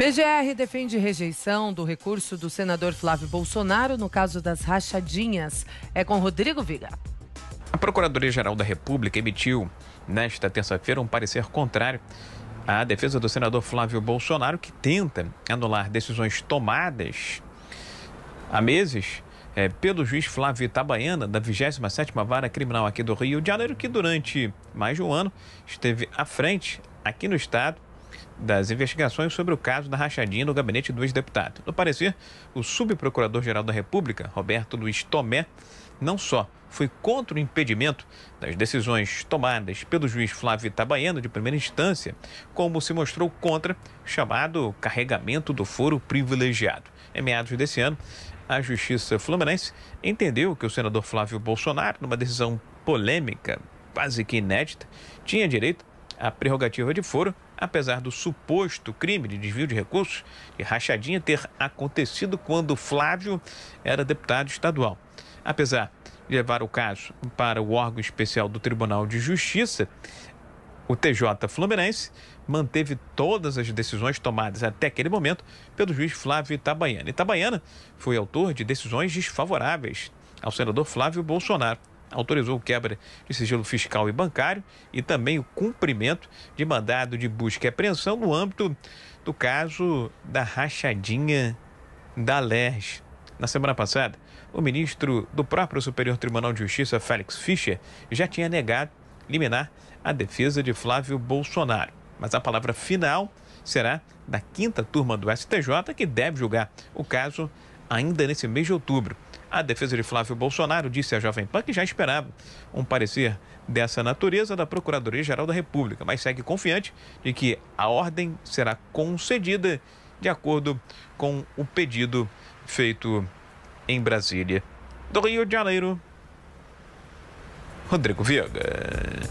PGR defende rejeição do recurso do senador Flávio Bolsonaro no caso das rachadinhas. É com Rodrigo Viga. A Procuradoria-Geral da República emitiu, nesta terça-feira, um parecer contrário à defesa do senador Flávio Bolsonaro, que tenta anular decisões tomadas há meses é, pelo juiz Flávio Itabaiana, da 27ª Vara Criminal aqui do Rio de Janeiro, que durante mais de um ano esteve à frente aqui no Estado das investigações sobre o caso da rachadinha no gabinete do ex-deputado. No parecer, o subprocurador-geral da República, Roberto Luiz Tomé, não só foi contra o impedimento das decisões tomadas pelo juiz Flávio Itabaiano de primeira instância, como se mostrou contra o chamado carregamento do foro privilegiado. Em meados desse ano, a Justiça Fluminense entendeu que o senador Flávio Bolsonaro, numa decisão polêmica, quase que inédita, tinha direito a prerrogativa de foro, apesar do suposto crime de desvio de recursos e rachadinha ter acontecido quando Flávio era deputado estadual. Apesar de levar o caso para o órgão especial do Tribunal de Justiça, o TJ Fluminense manteve todas as decisões tomadas até aquele momento pelo juiz Flávio Itabaiana. Itabaiana foi autor de decisões desfavoráveis ao senador Flávio Bolsonaro autorizou quebra de sigilo fiscal e bancário e também o cumprimento de mandado de busca e apreensão no âmbito do caso da rachadinha da LERJ. Na semana passada, o ministro do próprio Superior Tribunal de Justiça, Félix Fischer, já tinha negado liminar a defesa de Flávio Bolsonaro. Mas a palavra final será da quinta turma do STJ, que deve julgar o caso ainda nesse mês de outubro. A defesa de Flávio Bolsonaro disse à Jovem Pan que já esperava um parecer dessa natureza da Procuradoria-Geral da República, mas segue confiante de que a ordem será concedida de acordo com o pedido feito em Brasília. Do Rio de Janeiro, Rodrigo Viega.